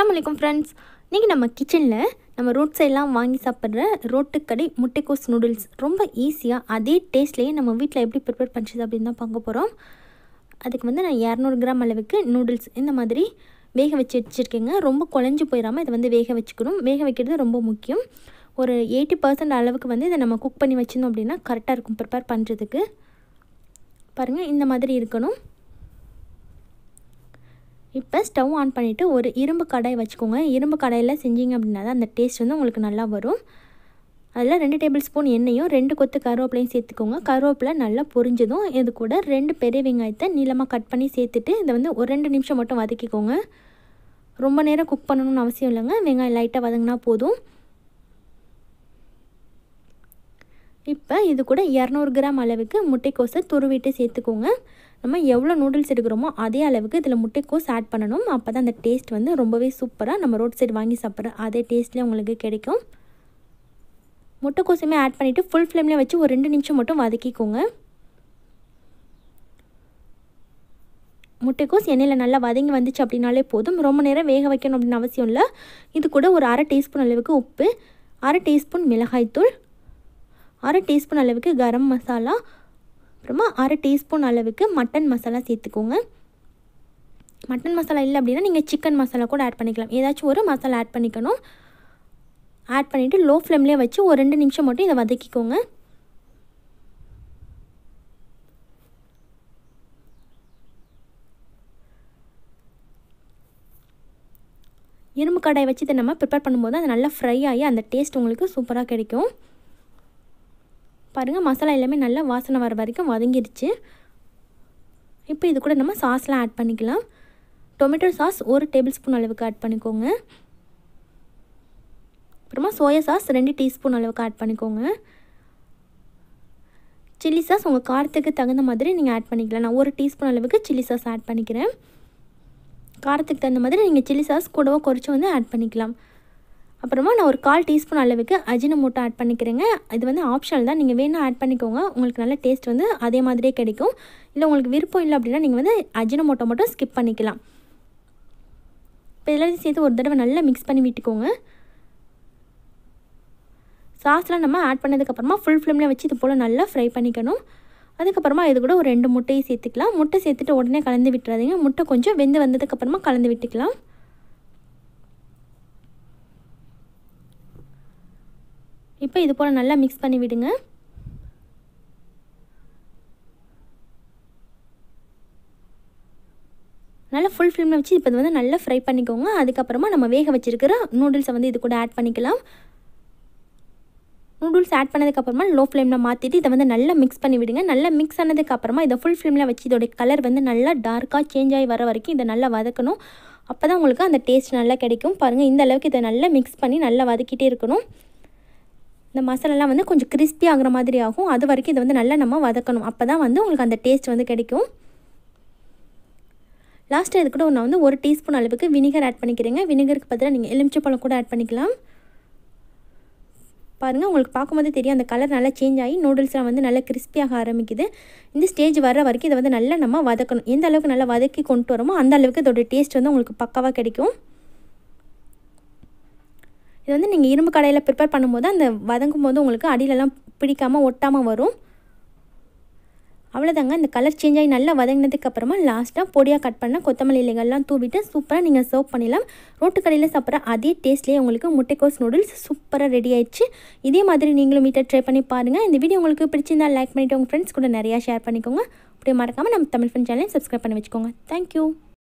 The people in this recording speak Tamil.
அஸ்லாம் வலைக்கம் ஃப்ரெண்ட்ஸ் நீங்கள் நம்ம கிச்சனில் நம்ம ரோட் சைடெலாம் வாங்கி சாப்பிட்ற ரோட்டுக்கடை முட்டைக்கோஸ் நூடுல்ஸ் ரொம்ப ஈஸியாக அதே டேஸ்ட்லேயே நம்ம வீட்டில் எப்படி ப்ரிப்பேர் பண்ணுறது அப்படின்னு தான் பார்க்க போகிறோம் அதுக்கு வந்து நான் இரநூறு கிராம் அளவுக்கு நூடுல்ஸ் இந்த மாதிரி வேக வச்சு வச்சுருக்கேங்க ரொம்ப குழஞ்சி போயிடாமல் இதை வந்து வேக வச்சுக்கணும் வேக வைக்கிறது ரொம்ப முக்கியம் ஒரு எயிட்டி பர்சன்ட் அளவுக்கு வந்து இதை நம்ம குக் பண்ணி வச்சிருந்தோம் அப்படின்னா கரெக்டாக இருக்கும் ப்ரிப்பேர் பண்ணுறதுக்கு பாருங்கள் இந்த மாதிரி இருக்கணும் இப்போ ஸ்டவ் ஆன் பண்ணிவிட்டு ஒரு இரும்பு கடாய் வச்சுக்கோங்க இரும்பு கடாயில் செஞ்சீங்க அப்படின்னா தான் அந்த டேஸ்ட் வந்து உங்களுக்கு நல்லா வரும் அதில் ரெண்டு டேபிள் ஸ்பூன் எண்ணெயும் ரெண்டு கொத்து கருவேப்பிலையும் சேர்த்துக்கோங்க கருவேப்பிலை நல்லா பொரிஞ்சதும் இது கூட ரெண்டு பெரிய வெங்காயத்தை நீளமாக கட் பண்ணி சேர்த்துட்டு இதை வந்து ஒரு ரெண்டு நிமிஷம் மட்டும் வதக்கிக்கோங்க ரொம்ப நேரம் குக் பண்ணணும்னு அவசியம் இல்லைங்க வெங்காயம் லைட்டாக வதங்கினா போதும் இப்போ இது கூட இரநூறு கிராம் அளவுக்கு முட்டைக்கோஸை துருவிட்டு சேர்த்துக்கோங்க நம்ம எவ்வளோ நூடுல்ஸ் எடுக்கிறோமோ அதே அளவுக்கு இதில் முட்டைக்கோஸ் ஆட் பண்ணணும் அப்போ தான் அந்த டேஸ்ட் வந்து ரொம்பவே சூப்பராக நம்ம ரோட் சைடு வாங்கி சாப்பிட்ற அதே டேஸ்ட்லேயே உங்களுக்கு கிடைக்கும் முட்டைக்கோஸுமே ஆட் பண்ணிவிட்டு ஃபுல் ஃப்ளேம்லேயே வச்சு ஒரு ரெண்டு நிமிஷம் மட்டும் வதக்கிக்கோங்க முட்டைக்கோஸ் எண்ணெயில் நல்லா வதங்கி வந்துச்சு அப்படின்னாலே போதும் ரொம்ப நேரம் வேக வைக்கணும் அப்படின்னு அவசியம் இல்லை இது கூட ஒரு அரை டீஸ்பூன் அளவுக்கு உப்பு அரை டீஸ்பூன் மிளகாய்த்தூள் அரை டீஸ்பூன் அளவுக்கு கரம் மசாலா அப்புறமா அரை டீஸ்பூன் அளவுக்கு மட்டன் மசாலா சேர்த்துக்கோங்க மட்டன் மசாலா இல்லை அப்படின்னா நீங்கள் சிக்கன் மசாலா கூட ஆட் பண்ணிக்கலாம் ஏதாச்சும் ஒரு மசாலா ஆட் பண்ணிக்கணும் ஆட் பண்ணிவிட்டு லோ ஃப்ளேம்லேயே வச்சு ஒரு ரெண்டு நிமிஷம் மட்டும் இதை வதக்கிக்கோங்க இரும்பு கடாயை வச்சு இதை நம்ம ப்ரிப்பேர் பண்ணும்போது அது நல்லா ஃப்ரை ஆகி அந்த டேஸ்ட் உங்களுக்கு சூப்பராக கிடைக்கும் பாருங்கள் மசாலா எல்லாமே நல்லா வாசனை வர வரைக்கும் வதங்கிடுச்சு இப்போ இது கூட நம்ம சாஸ்லாம் ஆட் பண்ணிக்கலாம் டொமேட்டோ சாஸ் ஒரு டேபிள் ஸ்பூன் அளவுக்கு ஆட் பண்ணிக்கோங்க அப்புறமா சோயா சாஸ் ரெண்டு டீஸ்பூன் அளவுக்கு ஆட் பண்ணிக்கோங்க சில்லி சாஸ் உங்கள் காரத்துக்கு தகுந்த மாதிரி நீங்கள் ஆட் பண்ணிக்கலாம் நான் ஒரு டீஸ்பூன் அளவுக்கு சில்லி சாஸ் ஆட் பண்ணிக்கிறேன் காரத்துக்கு தகுந்த மாதிரி நீங்கள் சில்லி சாஸ் கூடவோ குறைச்சி வந்து ஆட் பண்ணிக்கலாம் அப்புறமா நான் ஒரு கால் டீஸ்பூன் அளவுக்கு அஜினமோட்டோ ஆட் பண்ணிக்கிறேங்க இது வந்து ஆப்ஷனல் தான் நீங்கள் வேணால் ஆட் பண்ணிக்கோங்க உங்களுக்கு நல்ல டேஸ்ட் வந்து அதே மாதிரியே கிடைக்கும் இல்லை உங்களுக்கு விருப்பம் இல்லை அப்படின்னா நீங்கள் வந்து அஜினமோட்டோ மட்டும் ஸ்கிப் பண்ணிக்கலாம் இப்போ எல்லாத்தையும் சேர்த்து ஒரு தடவை நல்லா மிக்ஸ் பண்ணி விட்டுக்கோங்க சாஸ்லாம் நம்ம ஆட் பண்ணதுக்கப்புறமா ஃபுல் ஃப்ளேமில் வச்சு இது போல் நல்லா ஃப்ரை பண்ணிக்கணும் அதுக்கப்புறமா இது கூட ஒரு ரெண்டு முட்டையும் சேர்த்துக்கலாம் முட்டை சேர்த்துட்டு உடனே கலந்து விட்டுறாதீங்க முட்டை கொஞ்சம் வெந்து வந்ததுக்கப்புறமா கலந்து விட்டுக்கலாம் இப்போ இது போல் நல்லா மிக்ஸ் பண்ணி விடுங்க நல்லா ஃபுல் ஃப்ளேமில் வச்சு இப்போ இது வந்து நல்லா ஃப்ரை பண்ணிக்கோங்க அதுக்கப்புறமா நம்ம வேக வச்சுருக்கிற நூடுல்ஸை வந்து இது கூட ஆட் பண்ணிக்கலாம் நூடுல்ஸ் ஆட் பண்ணதுக்கப்புறமா லோ ஃப்ளேமில் மாற்றிட்டு இதை வந்து நல்லா மிக்ஸ் பண்ணி விடுங்க நல்லா மிக்ஸ் ஆனதுக்கப்புறமா இதை ஃபுல் ஃப்ளேமில் வச்சு இதோடைய கலர் வந்து நல்லா டார்க்காக சேஞ்ச் ஆகி வர வரைக்கும் இதை நல்லா வதக்கணும் அப்போ உங்களுக்கு அந்த டேஸ்ட் நல்லா கிடைக்கும் பாருங்கள் இந்த அளவுக்கு இதை நல்லா மிக்ஸ் பண்ணி நல்லா வதக்கிட்டே இருக்கணும் இந்த மசாலாலாம் வந்து கொஞ்சம் கிறிஸ்பி ஆகிற மாதிரி ஆகும் அது வரைக்கும் இதை வந்து நல்லா நம்ம வதக்கணும் அப்போ தான் வந்து உங்களுக்கு அந்த டேஸ்ட் வந்து கிடைக்கும் லாஸ்ட்டாக இது கூட நான் வந்து ஒரு டீஸ்பூன் அளவுக்கு வினிகர் ஆட் பண்ணிக்கிறேங்க வினிகருக்கு பதிலாக நீங்கள் எலுமிச்சை பழம் கூட ஆட் பண்ணிக்கலாம் பாருங்கள் உங்களுக்கு பார்க்கும்போது தெரியும் அந்த கலர் நல்லா சேஞ்ச் ஆகி நூடுல்ஸ்லாம் வந்து நல்லா கிறிஸ்பியாக ஆரம்பிக்குது இந்த ஸ்டேஜ் வர வரைக்கும் இதை வந்து நல்லா நம்ம வதக்கணும் எந்த அளவுக்கு நல்லா வதக்கி கொண்டு வரமோ அந்த அளவுக்கு இதோடய டேஸ்ட் வந்து உங்களுக்கு பக்காவாக கிடைக்கும் இது வந்து நீங்கள் இரும்பு கடையில் ப்ரிப்பேர் பண்ணும்போது அந்த வதங்கும் போது உங்களுக்கு அடியிலலாம் பிடிக்காமல் ஒட்டாமல் வரும் அவ்வளோதாங்க இந்த கலர் சேஞ்ச் ஆகி நல்லா வதங்கினதுக்கு அப்புறமா லாஸ்ட்டாக பொடியாக கட் பண்ணால் கொத்தமல்லி இலைகள்லாம் தூவிட்டு சூப்பராக நீங்கள் சர்வ் பண்ணிடலாம் ரோட்டு கடையில் சாப்பிட்ற அதே டேஸ்ட்லேயே உங்களுக்கு முட்டைக்கோஸ் நூடுல்ஸ் சூப்பராக ரெடி ஆயிடுச்சு இதே மாதிரி நீங்களும் மீட்டர் ட்ரை பண்ணி பாருங்கள் இந்த வீடியோ உங்களுக்கு பிடிச்சிருந்தால் லைக் பண்ணிவிட்டு உங்கள் ஃப்ரெண்ட்ஸ் கூட நிறையா ஷேர் பண்ணிக்கோங்க அப்படியே மறக்காமல் நம்ம தமிழ் ஃப்ரெண்ட் சேனலையும் சப்ஸ்கிரைப் பண்ணி வச்சுக்கோங்க தேங்க்யூ